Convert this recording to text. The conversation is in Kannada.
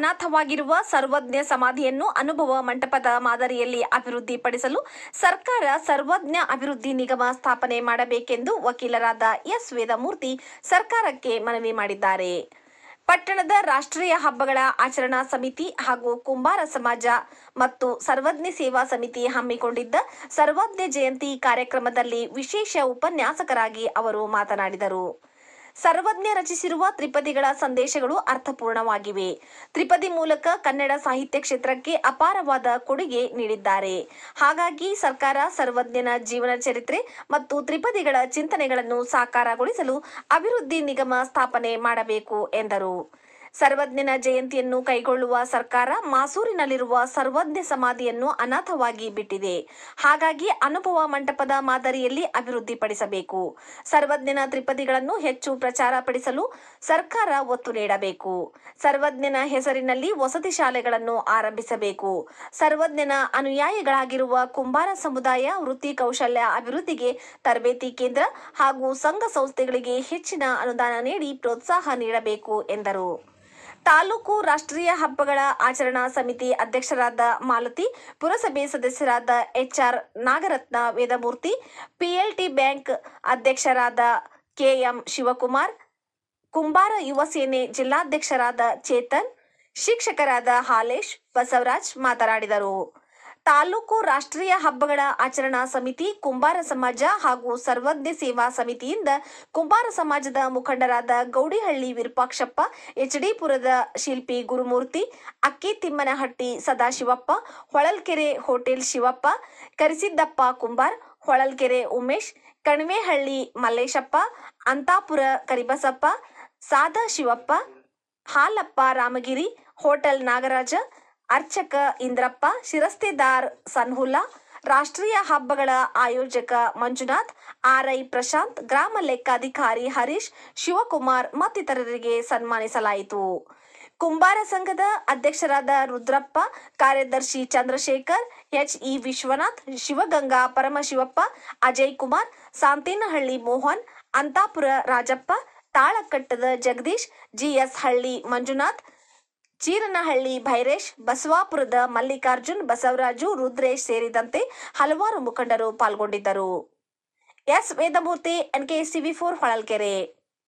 ಅನಾಥವಾಗಿರುವ ಸರ್ವಜ್ಞ ಸಮಾಧಿಯನ್ನು ಅನುಭವ ಮಂಟಪದ ಮಾದರಿಯಲ್ಲಿ ಅಭಿವೃದ್ಧಿಪಡಿಸಲು ಸರ್ಕಾರ ಸರ್ವಜ್ಞ ಅಭಿವೃದ್ಧಿ ನಿಗಮ ಸ್ಥಾಪನೆ ಮಾಡಬೇಕೆಂದು ವಕೀಲರಾದ ಎಸ್ ವೇದಮೂರ್ತಿ ಸರ್ಕಾರಕ್ಕೆ ಮನವಿ ಮಾಡಿದ್ದಾರೆ ಪಟ್ಟಣದ ರಾಷ್ಟ್ರೀಯ ಹಬ್ಬಗಳ ಆಚರಣಾ ಸಮಿತಿ ಹಾಗೂ ಕುಂಬಾರ ಸಮಾಜ ಮತ್ತು ಸರ್ವಜ್ಞ ಸೇವಾ ಸಮಿತಿ ಹಮ್ಮಿಕೊಂಡಿದ್ದ ಸರ್ವಜ್ಞ ಜಯಂತಿ ಕಾರ್ಯಕ್ರಮದಲ್ಲಿ ವಿಶೇಷ ಉಪನ್ಯಾಸಕರಾಗಿ ಅವರು ಮಾತನಾಡಿದರು ಸರ್ವಜ್ಞ ರಚಿಸಿರುವ ತ್ರಿಪದಿಗಳ ಸಂದೇಶಗಳು ಅರ್ಥಪೂರ್ಣವಾಗಿವೆ ತ್ರಿಪದಿ ಮೂಲಕ ಕನ್ನಡ ಸಾಹಿತ್ಯ ಕ್ಷೇತ್ರಕ್ಕೆ ಅಪಾರವಾದ ಕೊಡುಗೆ ನೀಡಿದ್ದಾರೆ ಹಾಗಾಗಿ ಸರ್ಕಾರ ಸರ್ವಜ್ಞನ ಜೀವನ ಚರಿತ್ರೆ ಮತ್ತು ತ್ರಿಪದಿಗಳ ಚಿಂತನೆಗಳನ್ನು ಸಾಕಾರಗೊಳಿಸಲು ಅಭಿವೃದ್ಧಿ ನಿಗಮ ಸ್ಥಾಪನೆ ಮಾಡಬೇಕು ಎಂದರು ಸರ್ವಜ್ಞನ ಜಯಂತಿಯನ್ನು ಕೈಗೊಳ್ಳುವ ಸರ್ಕಾರ ಮಾಸೂರಿನಲ್ಲಿರುವ ಸರ್ವಜ್ಞ ಸಮಾಧಿಯನ್ನು ಅನಾಥವಾಗಿ ಬಿಟ್ಟಿದೆ ಹಾಗಾಗಿ ಅನುಭವ ಮಂಟಪದ ಮಾದರಿಯಲ್ಲಿ ಅಭಿವೃದ್ಧಿಪಡಿಸಬೇಕು ಸರ್ವಜ್ಞನ ತ್ರಿಪದಿಗಳನ್ನು ಹೆಚ್ಚು ಪ್ರಚಾರ ಸರ್ಕಾರ ಒತ್ತು ನೀಡಬೇಕು ಸರ್ವಜ್ಞನ ಹೆಸರಿನಲ್ಲಿ ವಸತಿ ಶಾಲೆಗಳನ್ನು ಆರಂಭಿಸಬೇಕು ಸರ್ವಜ್ಞನ ಅನುಯಾಯಿಗಳಾಗಿರುವ ಕುಂಬಾರ ಸಮುದಾಯ ವೃತ್ತಿ ಕೌಶಲ್ಯ ಅಭಿವೃದ್ಧಿಗೆ ತರಬೇತಿ ಕೇಂದ್ರ ಹಾಗೂ ಸಂಘ ಸಂಸ್ಥೆಗಳಿಗೆ ಹೆಚ್ಚಿನ ಅನುದಾನ ನೀಡಿ ಪ್ರೋತ್ಸಾಹ ನೀಡಬೇಕು ಎಂದರು ತಾಲೂಕು ರಾಷ್ಟ್ರೀಯ ಹಬ್ಬಗಳ ಆಚರಣಾ ಸಮಿತಿ ಅಧ್ಯಕ್ಷರಾದ ಮಾಲತಿ ಪುರಸಭೆ ಸದಸ್ಯರಾದ HR Nagaratna Vedamurthy PLT bank ಅಧ್ಯಕ್ಷರಾದ ಕೆಎಂ ಶಿವಕುಮಾರ್ ಕುಂಬಾರ ಯುವ ಸೇನೆ ಜಿಲ್ಲಾಧ್ಯಕ್ಷರಾದ ಚೇತನ್ ಶಿಕ್ಷಕರಾದ ಹಾಲೇಶ್ ಬಸವರಾಜ್ ಮಾತನಾಡಿದರು ತಾಲೂಕು ರಾಷ್ಟ್ರೀಯ ಹಬ್ಬಗಳ ಆಚರಣಾ ಸಮಿತಿ ಕುಂಬಾರ ಸಮಾಜ ಹಾಗೂ ಸರ್ವಜ್ಞ ಸೇವಾ ಸಮಿತಿಯಿಂದ ಕುಂಬಾರ ಸಮಾಜದ ಮುಖಂಡರಾದ ಗೌಡಿಹಳ್ಳಿ ವಿರೂಪಾಕ್ಷಪ್ಪ ಎಚ್ಡಿಪುರದ ಶಿಲ್ಪಿ ಗುರುಮೂರ್ತಿ ಅಕ್ಕಿ ತಿಮ್ಮನಹಟ್ಟಿ ಸದಾಶಿವಪ್ಪ ಹೊಳಲ್ಕೆರೆ ಹೋಟೆಲ್ ಶಿವಪ್ಪ ಕರಿಸಿದ್ದಪ್ಪ ಕುಂಬಾರ್ ಹೊಳಲ್ಕೆರೆ ಉಮೇಶ್ ಕಣ್ವೇಹಳ್ಳಿ ಮಲ್ಲೇಶಪ್ಪ ಅಂತಾಪುರ ಕರಿಬಸಪ್ಪ ಸಾದಾ ಶಿವಪ್ಪ ಹಾಲಪ್ಪ ರಾಮಗಿರಿ ಹೋಟೆಲ್ ನಾಗರಾಜ ಅರ್ಚಕ ಇಂದ್ರಪ್ಪ ಶಿರಸ್ತಿದಾರ್ ಸನ್ಹುಲ್ಲಾ ರಾಷ್ಟ್ರೀಯ ಹಬ್ಬಗಳ ಆಯೋಜಕ ಮಂಜುನಾಥ್ ಆರ್ಐ ಪ್ರಶಾಂತ್ ಗ್ರಾಮ ಲೆಕ್ಕಾಧಿಕಾರಿ ಹರೀಶ್ ಶಿವಕುಮಾರ್ ಮತ್ತಿತರರಿಗೆ ಸನ್ಮಾನಿಸಲಾಯಿತು ಕುಂಬಾರ ಸಂಘದ ಅಧ್ಯಕ್ಷರಾದ ರುದ್ರಪ್ಪ ಕಾರ್ಯದರ್ಶಿ ಚಂದ್ರಶೇಖರ್ ಎಚ್ಇ ವಿಶ್ವನಾಥ್ ಶಿವಗಂಗಾ ಪರಮಶಿವಪ್ಪ ಅಜಯ್ ಕುಮಾರ್ ಸಾಂತೇನಹಳ್ಳಿ ಮೋಹನ್ ಅಂತಾಪುರ ರಾಜಪ್ಪ ತಾಳಕಟ್ಟದ ಜಗದೀಶ್ ಜಿಎಸ್ ಹಳ್ಳಿ ಮಂಜುನಾಥ್ ಚೀರನಹಳ್ಳಿ ಭೈರೇಶ್ ಬಸವಾಪುರದ ಮಲ್ಲಿಕಾರ್ಜುನ್ ಬಸವರಾಜು ರುದ್ರೇಶ್ ಸೇರಿದಂತೆ ಹಲವಾರು ಮುಖಂಡರು ಪಾಲ್ಗೊಂಡಿದ್ದರು S Vedamurthy NKCV four Holalkere